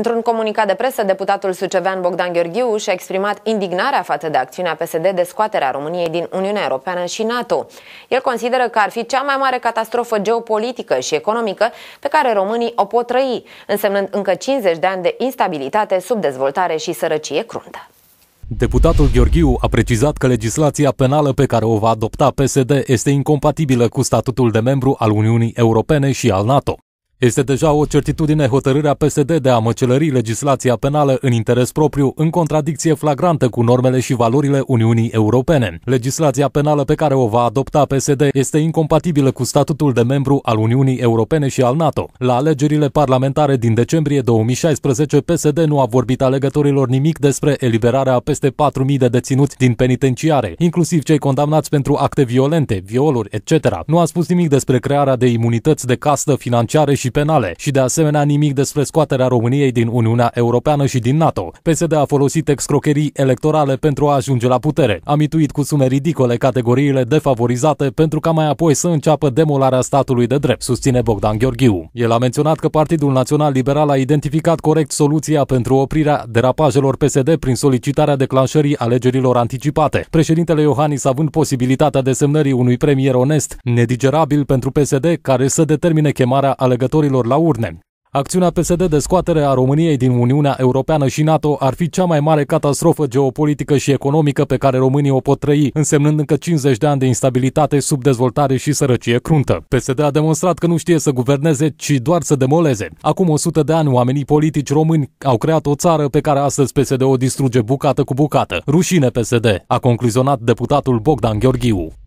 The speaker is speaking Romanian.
Într-un comunicat de presă, deputatul sucevean Bogdan Gheorghiu și-a exprimat indignarea față de acțiunea PSD de scoaterea României din Uniunea Europeană și NATO. El consideră că ar fi cea mai mare catastrofă geopolitică și economică pe care românii o pot trăi, însemnând încă 50 de ani de instabilitate, subdezvoltare și sărăcie cruntă. Deputatul Gheorghiu a precizat că legislația penală pe care o va adopta PSD este incompatibilă cu statutul de membru al Uniunii Europene și al NATO. Este deja o certitudine hotărârea PSD de a măcelări legislația penală în interes propriu, în contradicție flagrantă cu normele și valorile Uniunii Europene. Legislația penală pe care o va adopta PSD este incompatibilă cu statutul de membru al Uniunii Europene și al NATO. La alegerile parlamentare din decembrie 2016, PSD nu a vorbit alegătorilor nimic despre eliberarea a peste 4.000 de deținuți din penitenciare, inclusiv cei condamnați pentru acte violente, violuri, etc. Nu a spus nimic despre crearea de imunități de castă financiare și și penale și de asemenea nimic despre scoaterea României din Uniunea Europeană și din NATO. PSD a folosit excrocherii electorale pentru a ajunge la putere. A mituit cu sume ridicole categoriile defavorizate pentru ca mai apoi să înceapă demolarea statului de drept, susține Bogdan Gheorghiu. El a menționat că Partidul Național Liberal a identificat corect soluția pentru oprirea derapajelor PSD prin solicitarea declanșării alegerilor anticipate. Președintele Iohannis având posibilitatea desemnării unui premier onest, nedigerabil pentru PSD, care să determine chemarea alegătorilor alegătorilor la urne. Acțiunea PSD de scoatere a României din Uniunea Europeană și NATO ar fi cea mai mare catastrofă geopolitică și economică pe care românii o pot trăi, însemnând încă 50 de ani de instabilitate, subdezvoltare și sărăcie cruntă. PSD a demonstrat că nu știe să guverneze, ci doar să demoleze. Acum 100 de ani, oamenii politici români au creat o țară pe care astăzi PSD o distruge bucată cu bucată. Rușine PSD, a concluzionat deputatul Bogdan Gheorghiu.